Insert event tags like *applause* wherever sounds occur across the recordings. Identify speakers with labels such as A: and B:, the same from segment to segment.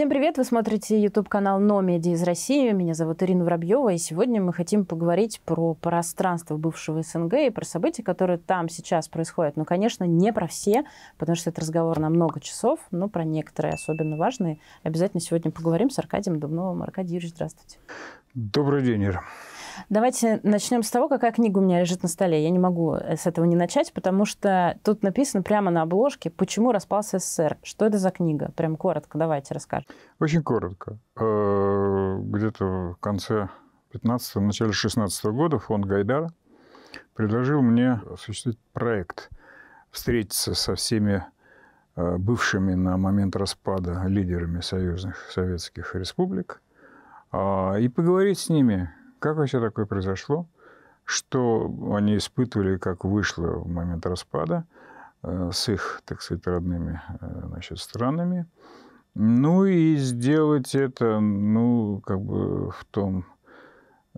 A: Всем привет! Вы смотрите YouTube-канал «Но медиа из России». Меня зовут Ирина Воробьева, и сегодня мы хотим поговорить про пространство бывшего СНГ и про события, которые там сейчас происходят. Но, конечно, не про все, потому что это разговор на много часов, но про некоторые особенно важные. Обязательно сегодня поговорим с Аркадием Дубновым. Аркадий Юрьевич, здравствуйте.
B: Добрый день, Ира.
A: Давайте начнем с того, какая книга у меня лежит на столе. Я не могу э, с этого не начать, потому что тут написано прямо на обложке, почему распался СССР. Что это за книга? Прям коротко давайте расскажем.
B: Очень коротко. Э, где-то в конце 15-го, начале 16 -го года фонд Гайдар предложил мне осуществить проект, встретиться со всеми э, бывшими на момент распада лидерами союзных советских республик а, и поговорить с ними как вообще такое произошло? Что они испытывали, как вышло в момент распада э, с их, так сказать, родными э, значит, странами? Ну и сделать это, ну, как бы в том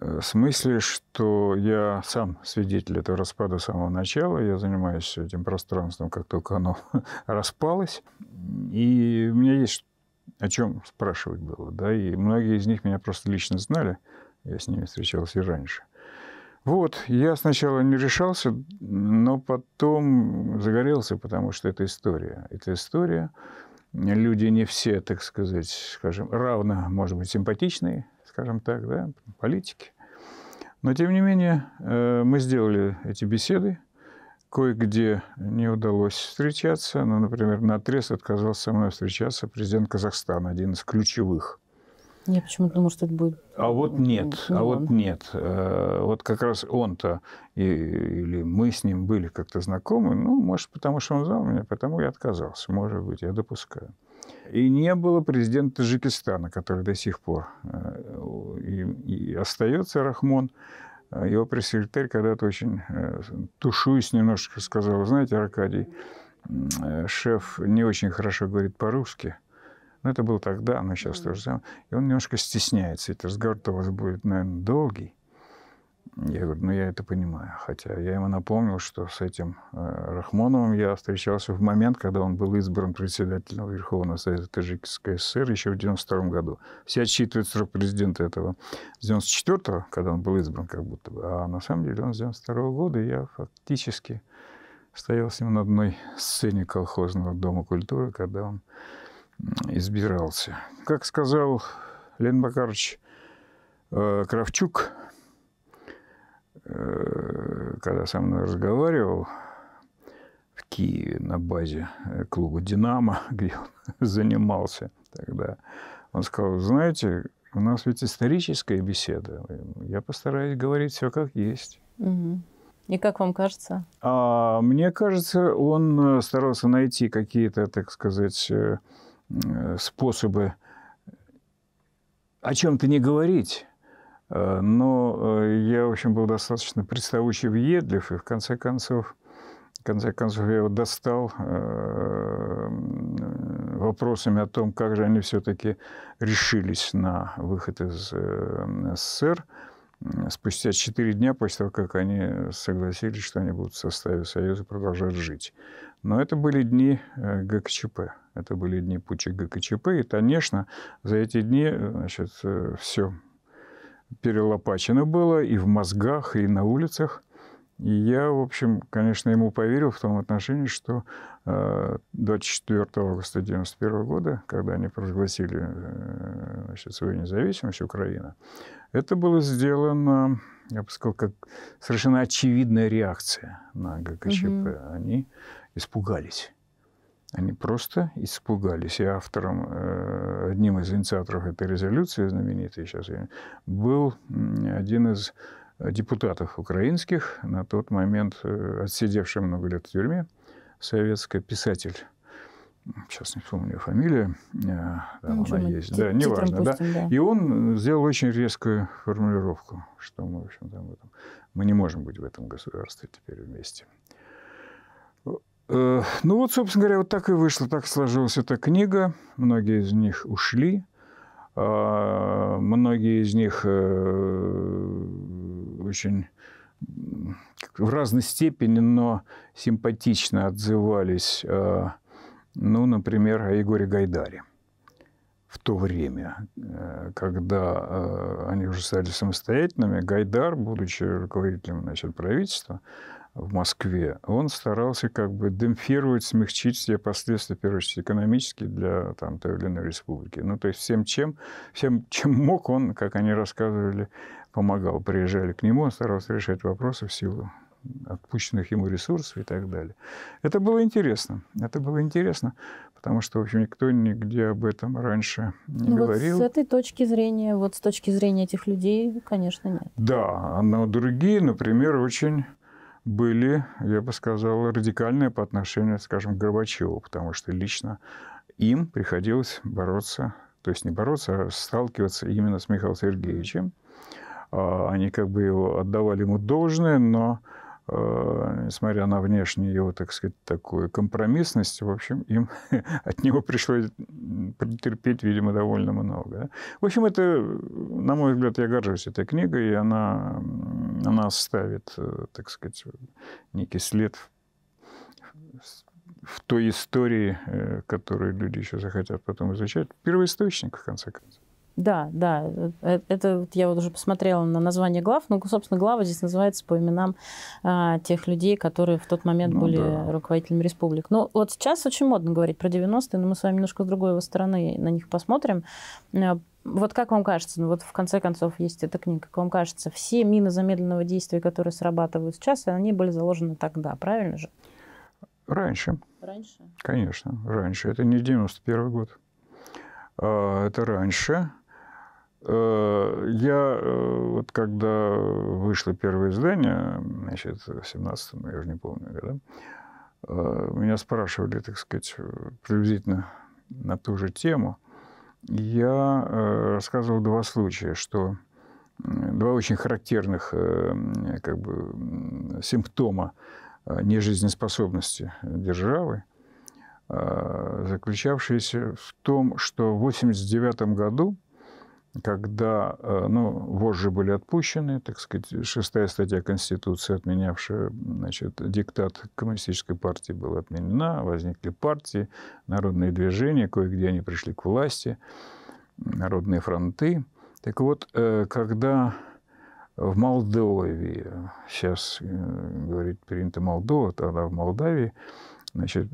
B: э, смысле, что я сам свидетель этого распада с самого начала. Я занимаюсь этим пространством, как только оно *laughs* распалось. И у меня есть о чем спрашивать было. Да? И многие из них меня просто лично знали – я с ними встречался и раньше. Вот, я сначала не решался, но потом загорелся, потому что это история. Это история. Люди не все, так сказать, скажем, равно, может быть, симпатичные, скажем так, да, политики. Но, тем не менее, э, мы сделали эти беседы. Кое-где не удалось встречаться. Но, ну, например, на отрез отказался со мной встречаться президент Казахстана, один из ключевых
A: я почему-то думал, что это будет...
B: А вот нет, ну, а вот нет. Э, вот как раз он-то, или мы с ним были как-то знакомы, ну, может, потому что он знал меня, потому я отказался, может быть, я допускаю. И не было президента Таджикистана, который до сих пор э, и, и остается Рахмон. Э, его пресс-секретарь когда-то очень тушуясь немножко сказал, знаете, Аркадий, шеф не очень хорошо говорит по-русски – но ну, это было тогда, но сейчас mm-hmm. то же самое. И он немножко стесняется. Ведь разговор-то у вас будет, наверное, долгий. Я говорю, ну я это понимаю. Хотя я ему напомнил, что с этим э, Рахмоновым я встречался в момент, когда он был избран председателем Верховного Совета Таджикской ССР еще в 1992 году. Все отсчитывают срок президента этого с 1994 когда он был избран как будто бы. А на самом деле он с 1992 года, и я фактически стоял с ним на одной сцене колхозного дома культуры, когда он избирался. Как сказал Лен Бакарович э, Кравчук, э, когда со мной разговаривал в Киеве на базе э, клуба «Динамо», *laughs* где он занимался тогда, он сказал, знаете, у нас ведь историческая беседа. Я постараюсь говорить все как есть.
A: И как вам кажется?
B: А, мне кажется, он старался найти какие-то, так сказать, Э, способы о чем-то не говорить, э, но э, я, в общем, был достаточно представучий въедлив, и в конце концов, в конце концов я его достал вопросами о том, как же они все-таки решились на выход из СССР спустя четыре дня после того, как они согласились, что они будут в составе Союза продолжать жить. Но это были дни ГКЧП. Это были дни путча ГКЧП. И, конечно, за эти дни э, значит, э, все перелопачено было и в мозгах, и на улицах. И я, в общем, конечно, ему поверил в том отношении, что 24 э, августа 1991 года, когда они провозгласили значит, свою независимость Украина, это было сделано, я бы сказал, как совершенно очевидная реакция на ГКЧП. Угу. Они испугались. Они просто испугались. И автором, э, одним из инициаторов этой резолюции, знаменитой сейчас, был один из депутатов украинских, на тот момент э, отсидевший много лет в тюрьме, советский писатель сейчас не помню ее фамилию, там э, Ничего, ну, она есть, да, неважно, да. да. И он сделал очень резкую формулировку, что мы, в общем, там, мы не можем быть в этом государстве теперь вместе. Э, ну вот, собственно говоря, вот так и вышло, так сложилась эта книга. Многие из них ушли, а, многие из них э, очень в разной степени, но симпатично отзывались, э, ну, например, о Егоре Гайдаре в то время, когда они уже стали самостоятельными, Гайдар, будучи руководителем значит, правительства, в Москве, он старался как бы демпфировать, смягчить все последствия, в первую очередь, экономические для там, той или иной республики. Ну, то есть всем чем, всем, чем мог, он, как они рассказывали, помогал. Приезжали к нему, он старался решать вопросы в силу отпущенных ему ресурсов и так далее. Это было интересно. Это было интересно, потому что, в общем, никто нигде об этом раньше не ну, говорил. Вот с этой
A: точки зрения, вот с точки зрения этих людей, конечно, нет.
B: Да, но другие, например, очень были, я бы сказал, радикальные по отношению, скажем, к Горбачеву, потому что лично им приходилось бороться, то есть не бороться, а сталкиваться именно с Михаилом Сергеевичем. А, они как бы его отдавали ему должное, но Э, несмотря на внешнюю его, так сказать, такую компромиссность, в общем, им *laughs* от него пришлось претерпеть, видимо, довольно много. В общем, это, на мой взгляд, я горжусь этой книгой, и она, она ставит, э, так сказать, некий след в той истории, э, которую люди еще захотят потом изучать. Первоисточник, в конце концов.
A: Да, да. Э, это вот я вот уже посмотрела на название глав. Ну, собственно, глава здесь называется по именам а, тех людей, которые в тот момент ну, были да. руководителями республик. Ну, вот сейчас очень модно говорить про 90-е, но мы с вами немножко с другой стороны на них посмотрим. Э, вот как вам кажется, ну вот в конце концов есть эта книга, как вам кажется, все мины замедленного действия, которые срабатывают сейчас, они были заложены тогда, правильно же?
B: Раньше. Раньше? Конечно, раньше. Это не 91 год. А, это раньше. Э, я э, вот когда вышло первое издание, значит, в 17-м, я уже не помню, году, э, меня спрашивали, так сказать, приблизительно на ту же тему. Я рассказывал два случая, что два очень характерных как бы, симптома нежизнеспособности державы, заключавшиеся в том, что в 1989 году когда э, ну, вожжи были отпущены, так сказать, шестая статья Конституции, отменявшая значит, диктат коммунистической партии, была отменена, возникли партии, народные движения, кое-где они пришли к власти, народные фронты. Так вот, э, когда в Молдове, сейчас, э, говорит, принято Молдова, тогда в Молдавии, значит,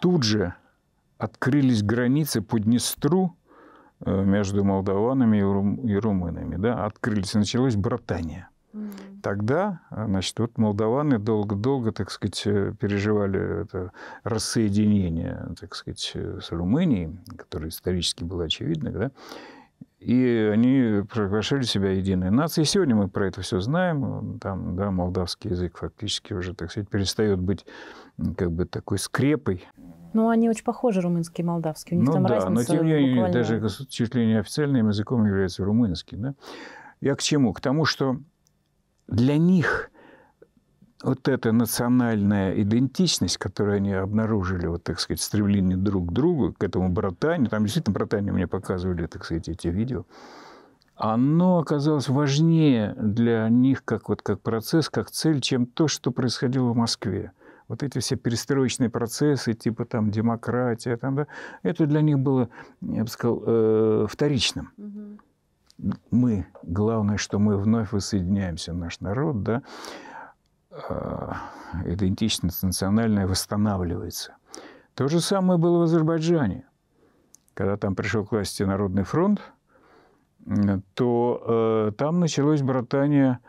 B: тут же открылись границы по Днестру – Э, между молдаванами и румынами, да, открылись, началось братание. Тогда, э, значит, вот молдаваны долго-долго, так сказать, э, переживали это рассоединение, так сказать, с Румынией, которое исторически было очевидно, да, и они проглашали себя единой нацией. И сегодня мы про это все знаем. Там, да, молдавский язык фактически уже, так сказать, перестает быть как бы такой скрепой
A: ну, они очень похожи, румынский и молдавский. У них ну, там да, разница но тем не менее, буквально... даже
B: чуть ли не официальным языком является румынский. Да? Я к чему? К тому, что для них вот эта национальная идентичность, которую они обнаружили, вот, так сказать, стремление друг к другу, к этому братанию, там действительно братане мне показывали, так сказать, эти видео, оно оказалось важнее для них как, вот, как процесс, как цель, чем то, что происходило в Москве вот эти все перестроечные процессы, типа там демократия, там, да, это для них было, я бы сказал, э, вторичным. Угу. Мы, главное, что мы вновь воссоединяемся, наш народ, да, э, идентичность национальная восстанавливается. То же самое было в Азербайджане. Когда там пришел к власти Народный фронт, то э, там началось братание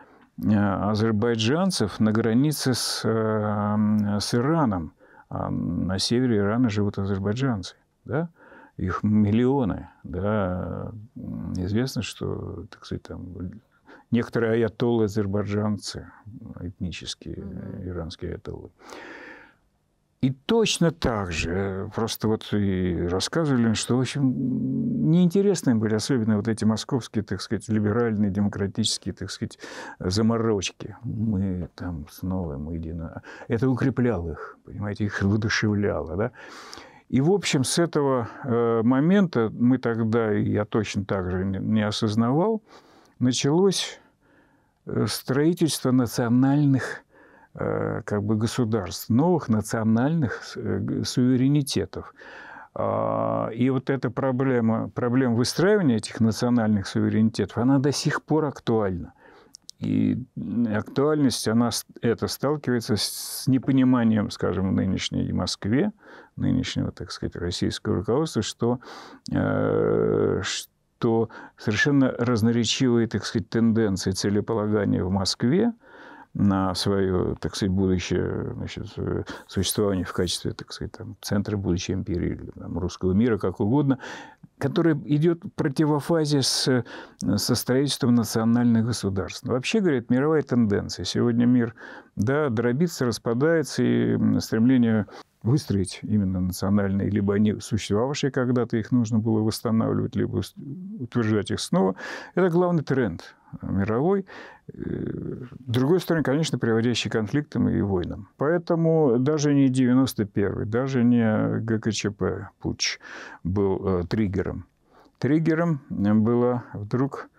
B: Э, азербайджанцев на границе с, э, с Ираном. А на севере Ирана живут азербайджанцы. Да? Их миллионы. Да? Известно, что так сказать, там, некоторые аятоллы азербайджанцы, этнические иранские аятоллы. И точно так же, э, просто вот и рассказывали, что, в общем, неинтересны были особенно вот эти московские, так сказать, либеральные, демократические, так сказать, заморочки. Мы там снова, мы едино... Это укрепляло их, понимаете, их воодушевляло, да? И, в общем, с этого э, момента мы тогда, я точно так же не осознавал, началось э, строительство национальных Э, как бы государств, новых национальных э, суверенитетов. А, и вот эта проблема, проблема выстраивания этих национальных суверенитетов, она до сих пор актуальна. И актуальность, она это сталкивается с непониманием, скажем, в нынешней Москве, нынешнего, так сказать, российского руководства, что, э, что совершенно разноречивые, так сказать, тенденции целеполагания в Москве – на свое, так сказать, будущее значит, э, существование в качестве, так сказать, там, центра будущей империи или там, русского мира, как угодно, которая идет в противофазе с, со строительством национальных государств. Вообще, говорит, мировая тенденция. Сегодня мир, да, дробится, распадается, и стремление выстроить именно национальные, либо они существовавшие когда-то, их нужно было восстанавливать, либо утверждать их снова. Это главный тренд мировой, с э, другой стороны, конечно, приводящий к конфликтам и войнам. Поэтому даже не 91-й, даже не ГКЧП путч был э, триггером. Триггером было вдруг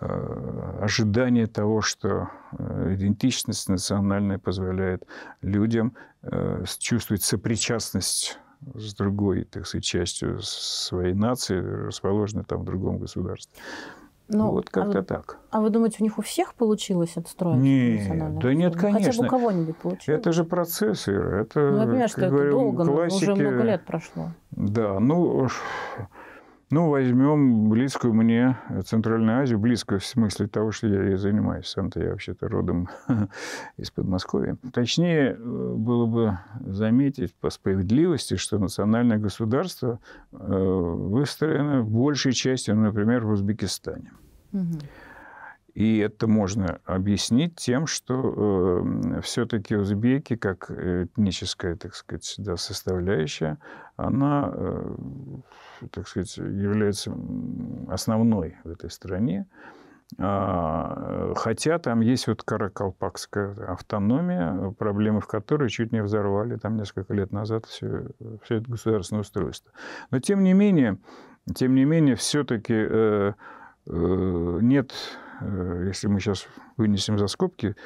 B: э, ожидание того, что э, идентичность национальная позволяет людям чувствовать сопричастность с другой, так сказать, частью своей нации, расположенной там в другом государстве.
A: Ну, вот а как-то а вы, так. А вы думаете, у них у всех получилось отстроить нет, Да нет, конечно. Ну, хотя бы у кого-нибудь получилось.
B: Это же процесс, Ира. Это, ну, я понимаю, что это говорю, долго, классики... уже много лет прошло. Да, ну, ну, возьмем близкую мне э, Центральную Азию, близкую в смысле того, что я ей занимаюсь. Сам-то я вообще-то родом *laughs* из Подмосковья. Точнее э, было бы заметить по справедливости, что национальное государство э, выстроено большей частью, ну, например, в Узбекистане. Угу. И это можно объяснить тем, что э, эм, все-таки узбеки, как этническая, так сказать, да, составляющая, она, э, так сказать, является основной в этой стране. А, хотя там есть вот каракалпакская автономия, проблемы в которой чуть не взорвали там несколько лет назад все, все это государственное устройство. Но тем не менее, тем не менее, все-таки э, э, нет Э, если мы сейчас вынесем за скобки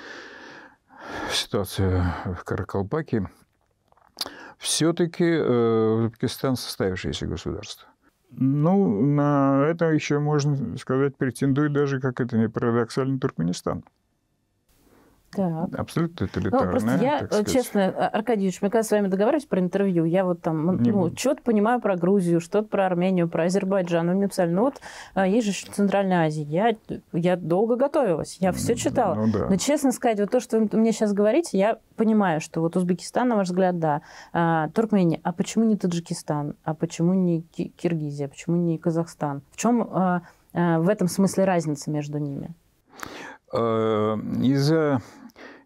B: ситуацию в Каракалпакии, все-таки э, Узбекистан состоявшееся государство. Ну, на это еще, можно сказать, претендует даже, как это не парадоксально, Туркменистан. Так. Абсолютно тоталитарная. Ну, просто я, э, сказать. честно,
A: Аркадьевич, мы когда с вами договаривались про интервью, я вот там ну, что-то понимаю про Грузию, что-то про Армению, про Азербайджан. Вы мне писали, ну вот э, есть же Центральная Азия. Я, я долго готовилась, я все читала. Ну, да. Но, честно сказать, вот то, что вы мне сейчас говорите, я понимаю, что вот Узбекистан, на ваш взгляд, да. А, Туркмения, а почему не Таджикистан? А почему не Киргизия? Почему не Казахстан? В чем а, э, а, в этом смысле разница между ними?
B: Из-за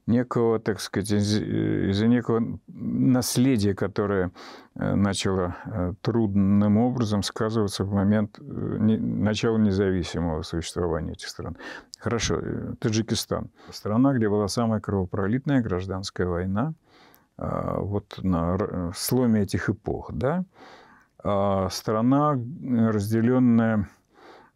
B: некого, так сказать, э, из-за некого наследия, которое э, начало э, трудным образом сказываться в момент начала независимого существования этих стран. Хорошо, Таджикистан. Страна, где была самая кровопролитная гражданская война, а, вот на сломе этих эпох, да, а, страна, разделенная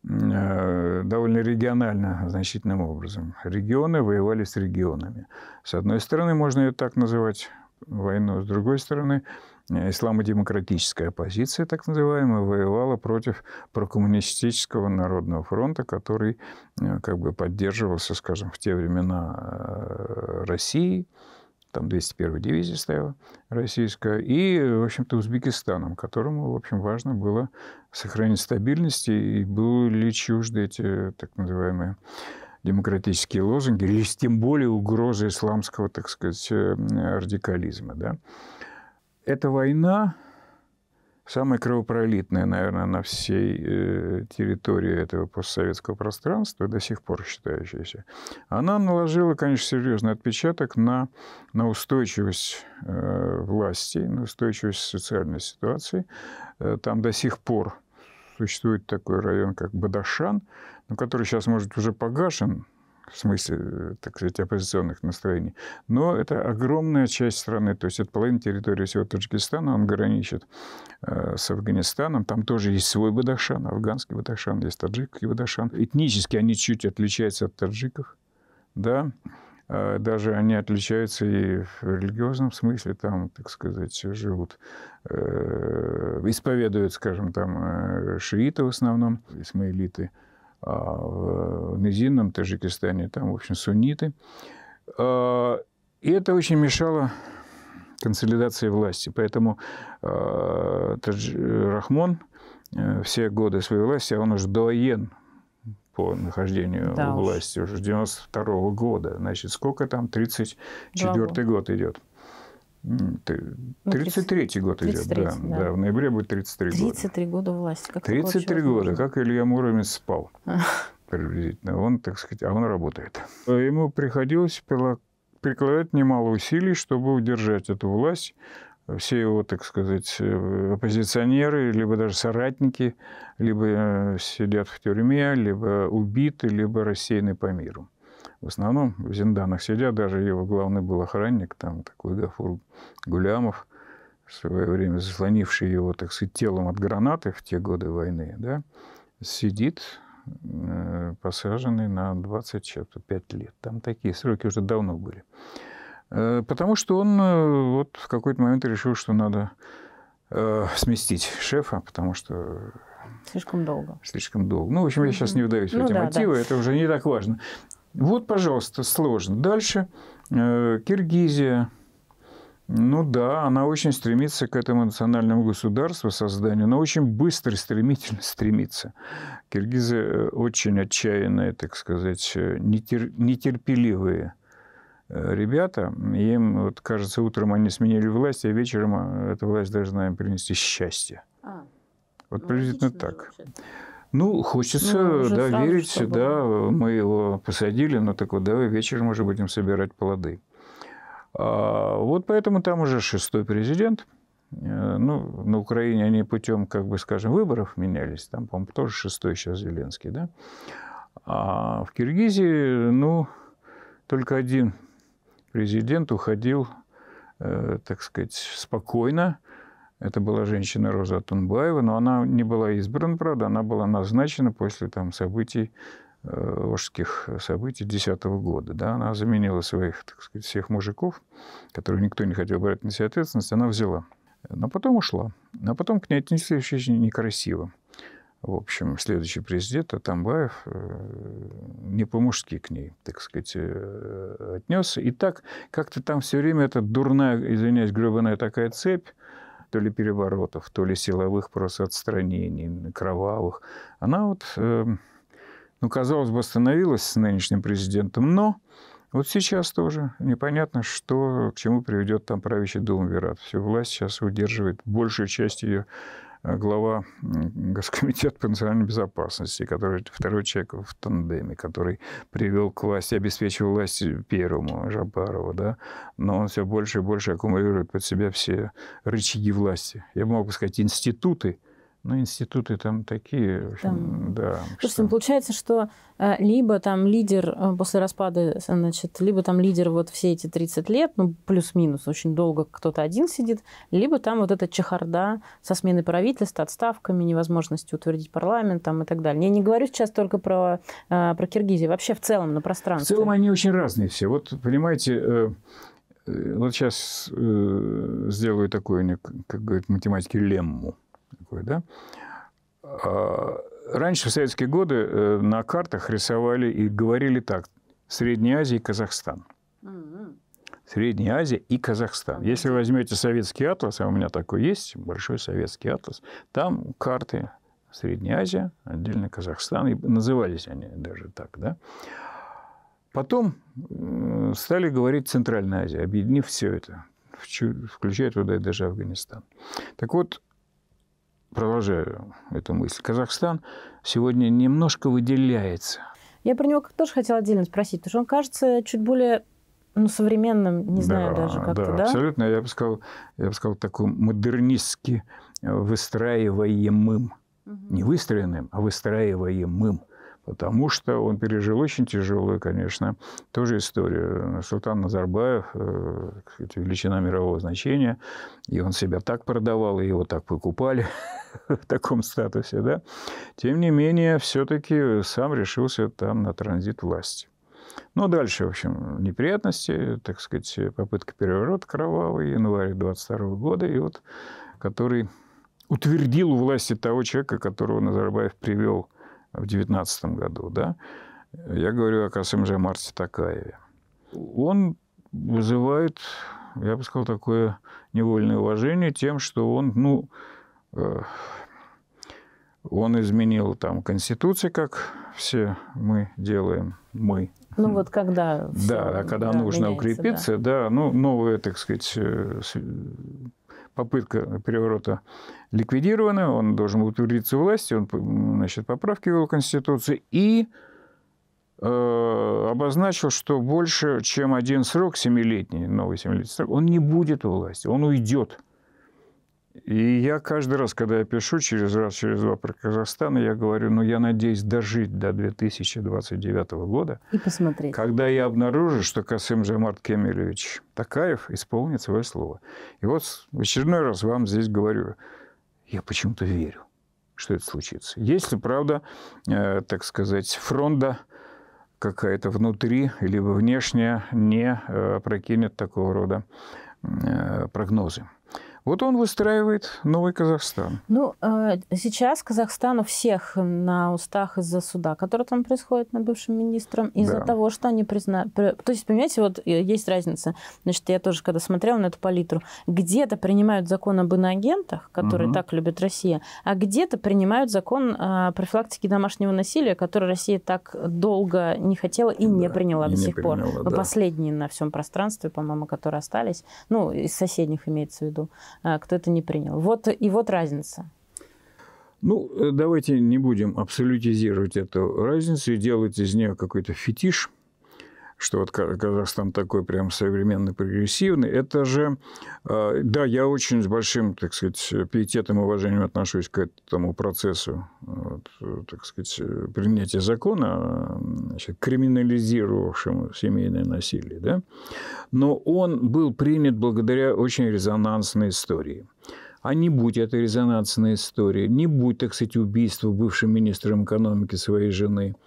B: Э, довольно регионально значительным образом. Регионы воевали с регионами. С одной стороны, можно ее так называть войну, с другой стороны, э, исламо-демократическая оппозиция, так называемая, воевала против прокоммунистического народного фронта, который э, как бы поддерживался, скажем, в те времена России – там 201-я дивизия стояла российская, и, в общем-то, Узбекистаном, которому, в общем, важно было сохранить стабильность, и были чужды эти так называемые демократические лозунги, или тем более угрозы исламского, так сказать, э, радикализма. Да. Эта война самое кровопролитное, наверное, на всей э, территории этого постсоветского пространства, до сих пор считающаяся. она наложила, конечно, серьезный отпечаток на, на устойчивость э, власти, на устойчивость социальной ситуации. Э, там до сих пор существует такой район, как Бадашан, который сейчас, может, уже погашен, в смысле, э, так сказать, оппозиционных настроений. Но это огромная часть страны, то есть это половина территории всего Таджикистана, он граничит э, с Афганистаном, там тоже есть свой Бадахшан, афганский Бадахшан, есть таджикский Бадахшан. Этнически они чуть отличаются от таджиков, да, а даже они отличаются и в религиозном смысле, там, так сказать, живут, э, исповедуют, скажем, там, шииты в основном, исмаилиты – а, в Мизинном Таджикистане, там, в общем, сунниты. А, и это очень мешало консолидации власти. Поэтому а, Тадж... Рахмон э, все годы своей власти, а он уже довоен по нахождению да у власти, уже 92 -го года. Значит, сколько там? 34 год идет. 33-й ну, год идет, 33, да, да. да. В ноябре будет 33, 33 года.
A: 33 года власти. Как 33
B: года, как Илья Муромец спал *laughs* приблизительно. Он, так сказать, а он работает. Ему приходилось прикладывать немало усилий, чтобы удержать эту власть. Все его, так сказать, э, оппозиционеры, либо даже соратники, либо э, сидят в тюрьме, либо убиты, либо рассеяны по миру в основном в зинданах сидят, даже его главный был охранник, там такой Гафур Гулямов, в свое время заслонивший его, так сказать, телом от гранаты в те годы войны, да, сидит э, посаженный на 25 лет. Там такие сроки уже давно были. Э, потому что он э, вот в какой-то момент решил, что надо сместить шефа, потому что Слишком долго. Слишком долго. Ну, в общем, я сейчас не вдаюсь в ну эти да, мотивы, да. это уже не так важно. Вот, пожалуйста, сложно. Дальше э, Киргизия. Ну да, она очень стремится к этому национальному государству созданию, но очень быстро и стремительно *laughs* стремится. Киргизы э, очень отчаянные, так сказать, э, нетер... нетерпеливые ребята. Им, вот, кажется, утром они сменили власть, а вечером эта власть должна им принести счастье. А, вот ну, приблизительно так. Вообще. Ну, хочется, ну, да, верить, чтобы... да, мы его посадили, но ну, так вот, давай вечером уже будем собирать плоды. А, вот поэтому там уже шестой президент. Э, ну, на Украине они путем, как бы, скажем, выборов менялись. Там, по-моему, тоже шестой сейчас Зеленский, да? А в Киргизии, ну, только один президент уходил, э, так сказать, спокойно – это была женщина Роза Тунбаева, но она не была избрана, правда, она была назначена после там, событий, э, ожских событий 2010 года. Да? Она заменила своих, так сказать, всех мужиков, которые никто не хотел брать на себя ответственность, она взяла. Но потом ушла. А потом к ней отнесли очень некрасиво. В общем, следующий президент Атамбаев э, не по-мужски к ней, так сказать, э, отнесся. И так как-то там все время эта дурная, извиняюсь, гребаная такая цепь, то ли переворотов, то ли силовых просто отстранений, кровавых. Она вот, эм, ну, казалось бы, остановилась с нынешним президентом, но вот сейчас тоже непонятно, что, к чему приведет там правящий Дума Верат. Всю власть сейчас удерживает большую часть ее Э, глава Госкомитета по национальной безопасности, который второй человек в тандеме, который привел к власти, обеспечил власть первому, Жабарова, да, но он все больше и больше аккумулирует под себя все рычаги власти. Я мог бы сказать, институты, ну, институты там такие. В общем, там... Да.
A: Слушайте, что... Ну, получается, что э, либо там лидер э, после распада, значит, либо там лидер вот все эти 30 лет, ну, плюс-минус, очень долго кто-то один сидит, либо там вот эта чехарда со сменой правительства, отставками, невозможностью утвердить парламент там и так далее. Я не говорю сейчас только про, э, про Киргизию, вообще в целом на пространстве. В целом
B: они очень разные все. Вот, понимаете, вот сейчас сделаю такую, как говорят математики, лемму такое, да? А, раньше, в советские годы, э, на картах рисовали и говорили так. Средняя Азия и Казахстан. М-м. Средняя Азия и Казахстан. Если вы возьмете советский атлас, а у меня такой есть, большой советский атлас, там карты Средняя Азия, отдельно Казахстан, и назывались они даже так, да. Потом стали говорить Центральная Азия, объединив все это, включая туда и даже Афганистан. Так вот, продолжаю эту мысль, Казахстан сегодня немножко выделяется.
A: Я про него тоже хотела отдельно спросить, потому что он кажется чуть более ну, современным, не знаю да, даже как-то, да? да? абсолютно.
B: Я бы сказал, я бы сказал такой модернистски э, выстраиваемым. Угу. Не выстроенным, а выстраиваемым потому что он пережил очень тяжелую, конечно, тоже историю. Султан Назарбаев, э, кстати, величина мирового значения, и он себя так продавал, и его так покупали *laughs* в таком статусе, да. Тем не менее, все-таки сам решился там на транзит власти. Ну, дальше, в общем, неприятности, так сказать, попытка переворота кровавый, январь 22 года, и вот который утвердил у власти того человека, которого Назарбаев привел в 2019 году, да, я говорю о Касымже Марте Такаеве. Он вызывает, я бы сказал, такое невольное уважение тем, что он, ну, э, он изменил там Конституцию, как все мы делаем, мы.
A: Ну вот когда... Да, все, когда нужно меняется, укрепиться,
B: да. да, ну новое, так сказать, э, попытка переворота ликвидирована, он должен был утвердиться власти, он значит, поправки вел в Конституцию и э, обозначил, что больше, чем один срок, семилетний, новый семилетний срок, он не будет у власти, он уйдет – и я каждый раз, когда я пишу через раз, через два про Казахстан, я говорю, ну, я надеюсь дожить до 2029 года. И посмотреть. Когда я обнаружу, что Касым Жамарт Кемелевич Такаев исполнит свое слово. И вот в очередной раз вам здесь говорю, я почему-то верю, что это случится. Если, правда, э, так сказать, фронта какая-то внутри, либо внешняя, не э, прокинет такого рода э, прогнозы. Вот он выстраивает новый Казахстан.
A: Ну, а, сейчас Казахстан у всех на устах из-за суда, который там происходит над бывшим министром, из-за да. того, что они признают. То есть, понимаете, вот э, есть разница. Значит, я тоже, когда смотрела на эту палитру, где-то принимают закон об иноагентах, который угу. так любит Россия, а где-то принимают закон о а, профилактике домашнего насилия, который Россия так долго не хотела и да, не приняла и до не сих приняла, пор. Да. Последние на всем пространстве, по-моему, которые остались. Ну, из соседних имеется в виду. А, кто это не принял. Вот, и вот разница.
B: Ну, э, давайте не будем абсолютизировать эту разницу и делать из нее какой-то фетиш – что вот Казахстан такой прям современный, прогрессивный. Это же, а, да, я очень с большим, так сказать, пиететом и уважением отношусь к этому процессу, вот, так сказать, принятия закона, значит, криминализировавшему семейное насилие, да. Но он был принят благодаря очень резонансной истории. А не будь это резонансная история, не будь, так сказать, убийство бывшим министром экономики своей жены –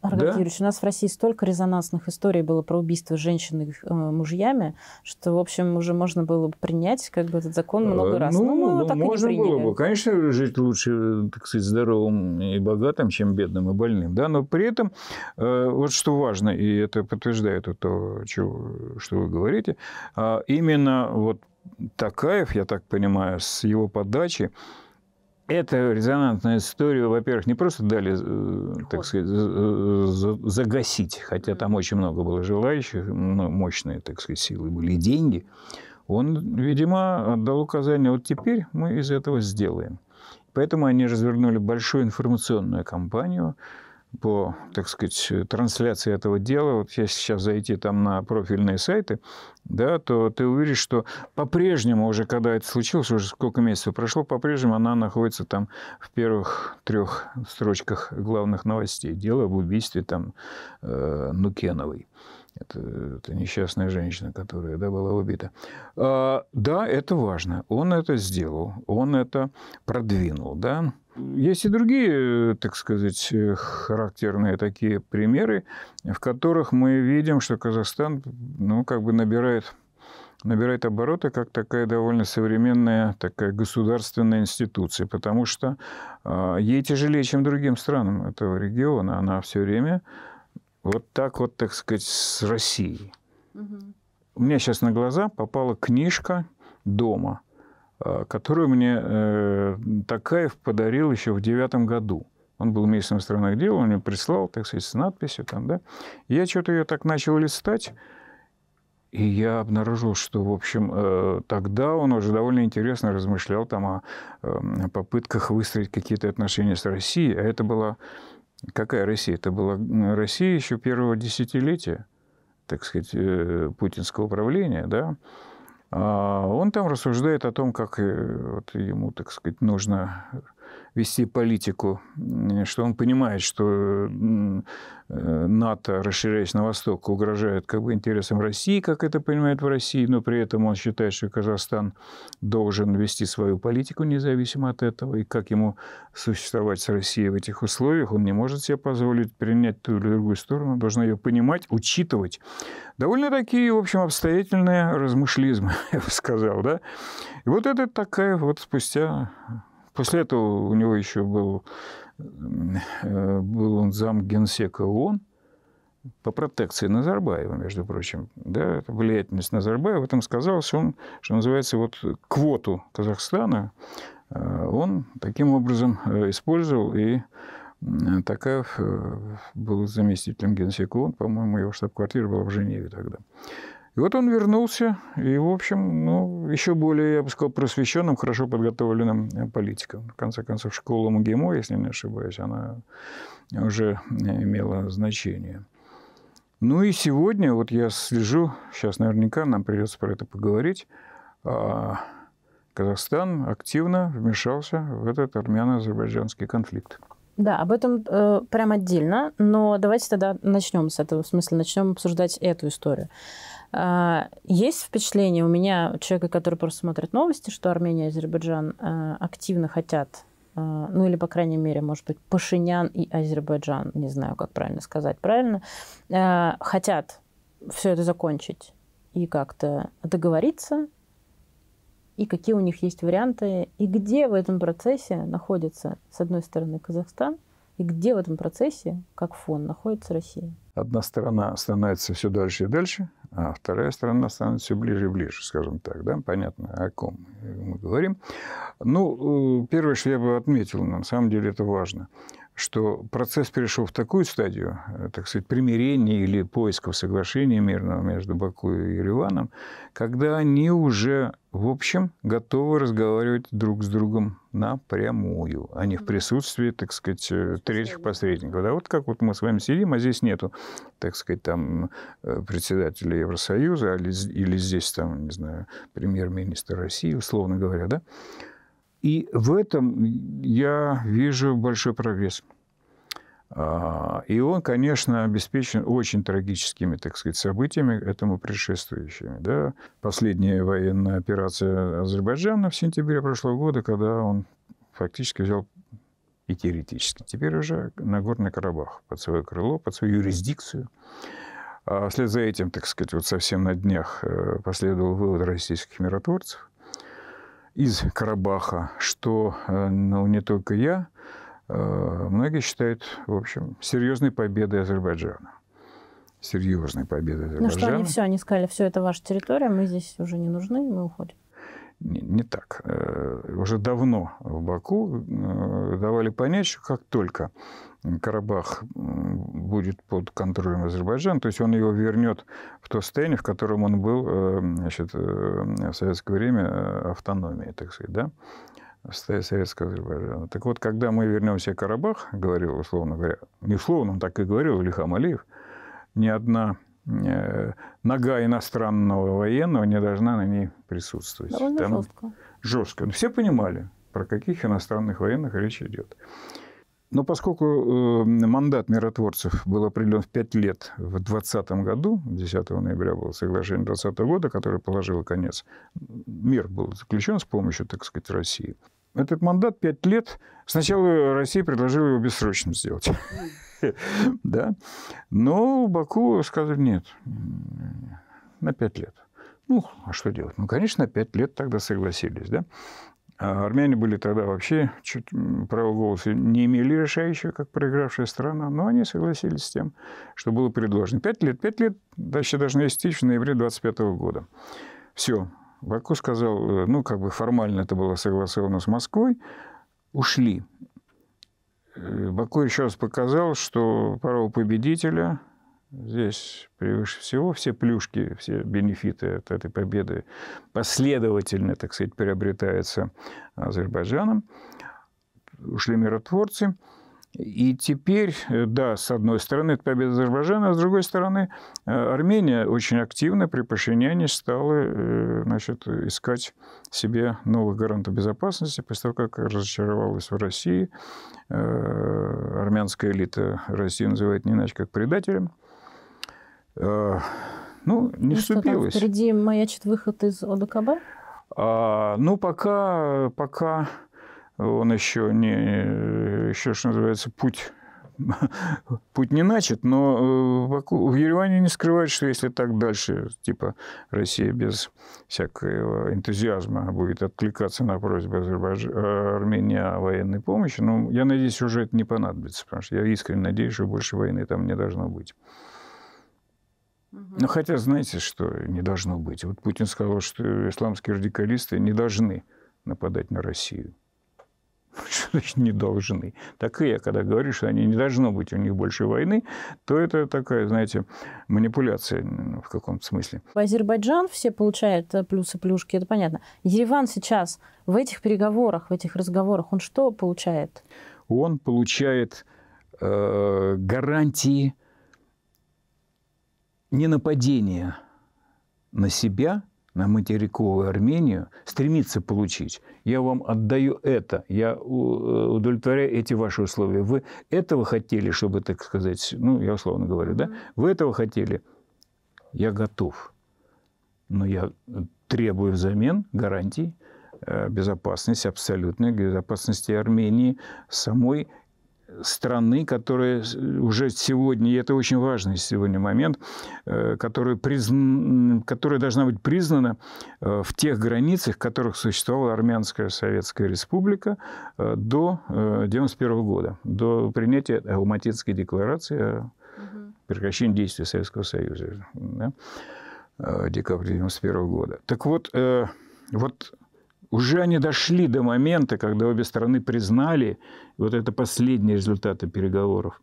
B: Аркадий да? Юрьевич,
A: у нас в России столько резонансных историй было про убийство женщин их э, мужьями, что, в общем, уже можно было бы принять как бы этот закон а, много раз. Ну, Но ну, мы его ну, так можно и не приняли. было бы.
B: Конечно, жить лучше, так сказать, здоровым и богатым, чем бедным и больным. Да? Но при этом, э, вот что важно, и это подтверждает то, чего, что вы говорите, э, именно вот Такаев, я так понимаю, с его подачи, эту резонансную историю, во-первых, не просто дали, э, так сказать, загасить, хотя там очень много было желающих, но ну, мощные, так сказать, силы были, деньги. Он, видимо, отдал указание, вот теперь мы из этого сделаем. Поэтому они развернули большую информационную кампанию, по, так сказать, трансляции этого дела, вот если сейчас зайти там на профильные сайты, да, то ты увидишь, что по-прежнему уже, когда это случилось, уже сколько месяцев прошло, по-прежнему она находится там в первых трех строчках главных новостей. Дело об убийстве там э, Нукеновой. Это, это несчастная женщина, которая да, была убита. А, да, это важно. Он это сделал, он это продвинул, да. Есть и другие, э, так сказать, э, характерные такие примеры, в которых мы видим, что Казахстан, ну, как бы набирает набирает обороты как такая довольно современная такая государственная институция, потому что э, ей тяжелее, чем другим странам этого региона. Она все время вот так вот, так сказать, с Россией. Угу. У меня сейчас на глаза попала книжка дома – Э, которую мне э, Такаев подарил еще в девятом году. Он был министром иностранных дел, он мне прислал, так сказать, с надписью там, да. Я что-то ее так начал листать, и я обнаружил, что, в общем, э, тогда он уже довольно интересно размышлял там эм, о попытках выстроить какие-то отношения с Россией. А это была... Какая Россия? Это была Россия еще первого десятилетия, так сказать, путинского правления, да. А, он там рассуждает о том, как э, вот ему, так сказать, нужно э, вести политику, что он понимает, что э, НАТО, расширяясь на восток, угрожает как бы интересам России, как это понимает в России, но при этом он считает, что Казахстан должен вести свою политику независимо от этого, и как ему существовать с Россией в этих условиях, он не может себе позволить принять ту или другую сторону, он должен ее понимать, учитывать. Довольно такие, в общем, обстоятельные размышлизмы, *laughs* я бы сказал, да. И вот это такая вот спустя После этого у него еще был, э, был он зам генсека ООН по протекции Назарбаева, между прочим. Да, влиятельность Назарбаева в этом сказалась. Он, что называется, вот квоту Казахстана э, он таким образом э, использовал и Такав был заместителем генсека ООН, по-моему, его штаб-квартира была в Женеве тогда. И вот он вернулся, и, в общем, ну, еще более, я бы сказал, просвещенным, хорошо подготовленным э, политиком. В конце концов, школа МГИМО, если не ошибаюсь, она уже э, имела значение. Ну и сегодня, вот я слежу, сейчас наверняка нам придется про это поговорить, а, Казахстан активно вмешался в этот армяно-азербайджанский конфликт.
A: Да, об этом э, прям отдельно, но давайте тогда начнем с этого, в смысле начнем обсуждать эту историю. А, есть впечатление у меня, человека, который просто смотрит новости, что Армения и Азербайджан а, активно хотят а, ну или, по крайней мере, может быть, Пашинян и Азербайджан, не знаю, как правильно сказать, правильно, хотят все это закончить и как-то договориться, и какие у них есть варианты, и где в этом процессе находится, с одной стороны, Казахстан, и где в этом процессе, как фон, находится Россия.
B: Одна сторона становится все дальше и дальше а вторая сторона становится все ближе и ближе, скажем так, да, понятно, о ком мы говорим. Ну, э, первое, что я бы отметил, на самом деле это важно – что процесс перешел в такую стадию, э, так сказать, примирения или поисков соглашения мирного между Баку и Ереваном, когда они уже, в общем, готовы разговаривать друг с другом напрямую, а не в присутствии, так сказать, э, третьих посредников. Да, вот как вот мы с вами сидим, а здесь нету, так сказать, там э, председателя Евросоюза или, или здесь там, не знаю, премьер-министр России, условно говоря, да? И в этом я вижу большой прогресс. А, и он, конечно, обеспечен очень трагическими, так сказать, событиями, этому предшествующими. Да? Последняя военная операция Азербайджана в сентябре прошлого года, когда он фактически взял и теоретически. Теперь уже Нагорный Карабах под свое крыло, под свою юрисдикцию. А вслед за этим, так сказать, вот совсем на днях э, последовал вывод российских миротворцев из Карабаха, что э, ну, не только я, э, многие считают, в общем, серьезной победой Азербайджана. Серьезной победой Азербайджана. Ну что они все,
A: они сказали, все это ваша территория, мы здесь уже не нужны, мы уходим
B: не, так. Э, уже давно в Баку э, давали понять, что как только Карабах будет под контролем Азербайджана, то есть он его вернет в то состояние, в котором он был э, значит, в советское время автономии, так сказать, да? Советского Азербайджана. Так вот, когда мы вернемся в Карабах, говорил, условно говоря, не условно, он так и говорил, Лихам Алиев, ни одна Э, нога иностранного военного не должна на ней присутствовать. Довольно Там жестко. Жестко. Но ну, все понимали, про каких иностранных военных речь идет. Но поскольку э, мандат миротворцев был определен в 5 лет в 2020 году, 10 ноября было соглашение 2020 года, которое положило конец, мир был заключен с помощью, так сказать, России – этот мандат 5 лет. Сначала Россия предложила его бессрочным сделать. *laughs* Да. Но Баку сказали нет. На 5 лет. Ну, а что делать? Ну, конечно, на 5 лет тогда согласились, да. А армяне были тогда вообще чуть право голоса не имели решающего, как проигравшая страна, но они согласились с тем, что было предложено. Пять лет, пять лет, дальше должны истечь в ноябре 25 года. Все, Баку сказал, э, ну, как бы формально это было согласовано с Москвой, ушли. Э, Баку еще раз показал, что право победителя здесь превыше всего. Все плюшки, все бенефиты от этой победы последовательно, так сказать, приобретаются Азербайджаном. Ушли миротворцы. И теперь, э, да, с одной стороны, это победа Азербайджана, а с другой стороны, э, Армения очень активно при Пашиняне стала э, значит, искать себе новых гарантов безопасности. После того, как разочаровалась в России, армянская элита Россию называет не иначе, как предателем. Ну, не ну, вступилась. Что, там
A: впереди маячит выход из ОДКБ?
B: А, ну, пока, пока он еще не, э, еще, что называется, путь *laughs* путь не начат, но э, в Ереване не скрывают, что если так дальше, типа Россия без всякого энтузиазма будет откликаться на просьбу Азербайдж... Э, Армении о военной помощи, но ну, я надеюсь, уже это не понадобится, потому что я искренне надеюсь, что больше войны там не должно быть. Но ну, хотя, знаете, что не должно быть? Вот Путин сказал, что исламские радикалисты не должны нападать на Россию что значит не должны? Так и я, когда говорю, что они не должно быть у них больше войны, то это такая, знаете, манипуляция в каком-то смысле.
A: Азербайджан все получает э, плюсы, плюшки, это понятно. Ереван сейчас в этих переговорах, в этих разговорах, он что получает?
B: Он получает э, гарантии ненападения на себя – на материковую Армению, стремится получить. Я вам отдаю это, я э, удовлетворяю эти ваши условия. Вы этого хотели, чтобы, так сказать, ну, я условно говорю, да? Вы этого хотели, я готов. Но я требую взамен гарантий э, безопасности, абсолютной безопасности Армении самой страны, которая уже сегодня, и это очень важный сегодня момент, э, которая, призна, которая должна быть признана э, в тех границах, в которых существовала Армянская Советская Республика э, до 1991 года, до принятия Алматинской декларации о прекращении действия Советского Союза да, декабря 1991 года. Так вот, вот уже они дошли до момента, когда обе стороны признали, вот это последние результаты переговоров,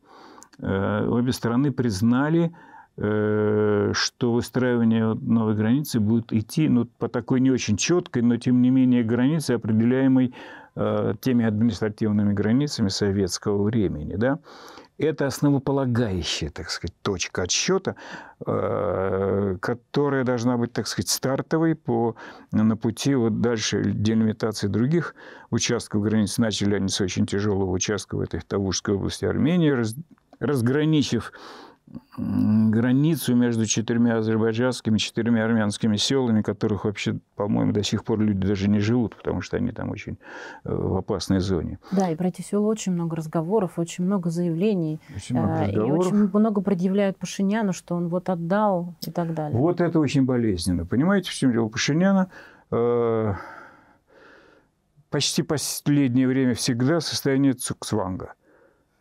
B: э, обе стороны признали, э, что выстраивание новой границы будет идти ну, по такой не очень четкой, но тем не менее границе, определяемой э, теми административными границами советского времени. Да? это основополагающая, так сказать, точка отсчета, э, которая должна быть, так сказать, стартовой по, на пути вот дальше делимитации других участков границы. Начали они с очень тяжелого участка в этой Тавушской области Армении, раз, разграничив границу между четырьмя азербайджанскими, четырьмя армянскими селами, которых вообще, по-моему, до сих пор люди даже не живут, потому что они там очень э, в опасной зоне.
A: Да, и про эти села очень много разговоров, очень много заявлений. Очень много э, разговоров. И очень много предъявляют Пашиняну, что он вот отдал
B: и так далее. Вот это очень болезненно. Понимаете, в чем дело? Пашиняна э, почти последнее время всегда состояние цуксванга –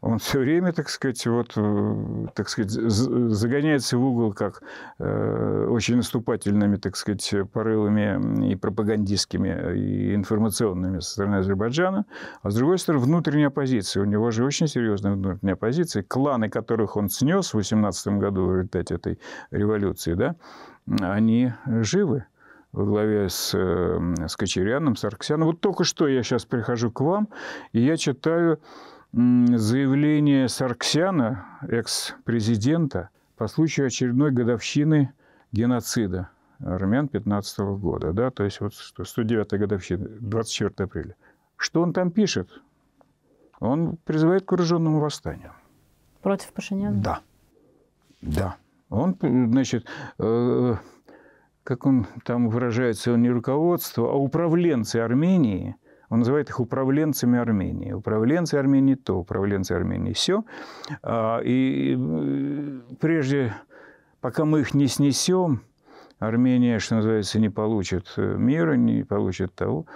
B: он все время, так сказать, вот, э, так сказать, загоняется в угол как э, очень наступательными, так сказать, порылами и пропагандистскими, э, и информационными со стороны Азербайджана, а с другой стороны, внутренняя оппозиция. У него же очень серьезная внутренняя оппозиция, кланы которых он снес в 18 году в результате этой революции, да, они живы во главе с, с Кочеряном, с Арксяном. Вот только что я сейчас прихожу к вам, и я читаю заявление Сарксяна, экс-президента, по случаю очередной годовщины геноцида армян 15 года, да, то есть вот 109-я годовщина, 24 апреля. Что он там пишет? Он призывает к вооруженному восстанию. Против Пашиняна? Да. Да. Он, значит, э, как он там выражается, он не руководство, а управленцы Армении – он называет их управленцами Армении. Управленцы Армении то, управленцы Армении все. А, и э, прежде, пока мы их не снесем, Армения, что называется, не получит э, мира, не получит того.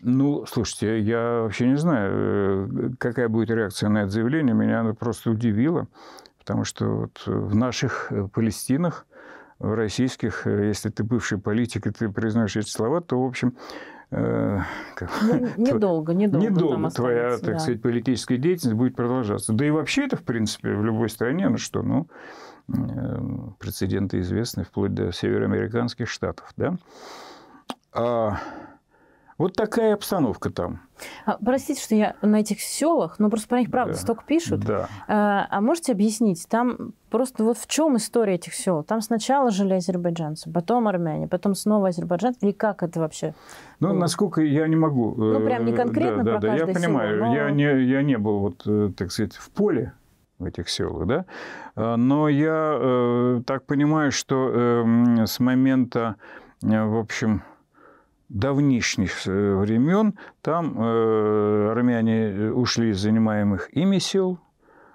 B: Ну, слушайте, я вообще не знаю, э, какая будет реакция на это заявление. Меня оно просто удивило, потому что вот в наших Палестинах, в российских, если ты бывший политик и ты признаешь эти слова, то, в общем, Э, ну, как,
A: недолго, недолго, недолго твоя, остается, так сказать,
B: политическая деятельность будет продолжаться. Да и вообще это, в принципе, в любой стране, ну что, ну, э, прецеденты известны вплоть до североамериканских штатов, да. А вот такая обстановка там.
A: А, простите, что я на этих селах, но просто про них правда да. столько пишут. Да. А, а можете объяснить, там просто вот в чем история этих сел? Там сначала жили азербайджанцы, потом армяне, потом снова азербайджанцы, или как это вообще? Ну, было? насколько
B: я не могу. Ну, э, прям не конкретно да, про да, каждое да, я село, понимаю, но... я, не, я не был, вот, э, так сказать, в поле в этих селах, да, а, но я э, так понимаю, что э, с момента, э, в общем, давнишних э, времен там э, армяне э, ушли из занимаемых ими сел,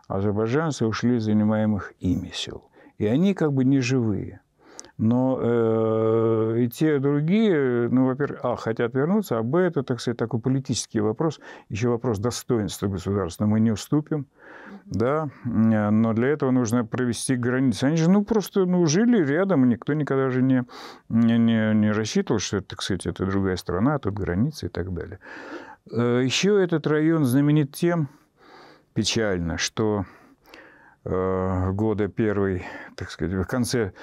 B: азербайджанцы ушли из занимаемых ими сел. И они как бы не живые. Но э, и те, другие, ну, во-первых, а, хотят вернуться, а, б, это, так сказать, такой политический вопрос, еще вопрос достоинства государства. Мы не уступим, да, э, но для этого нужно провести границы. Они же, ну, просто, ну, жили рядом, никто никогда же не, не, не рассчитывал, что, так сказать, это другая страна, а тут границы и так далее. Э, Еще этот район знаменит тем, печально, что э, года первой, так сказать, в конце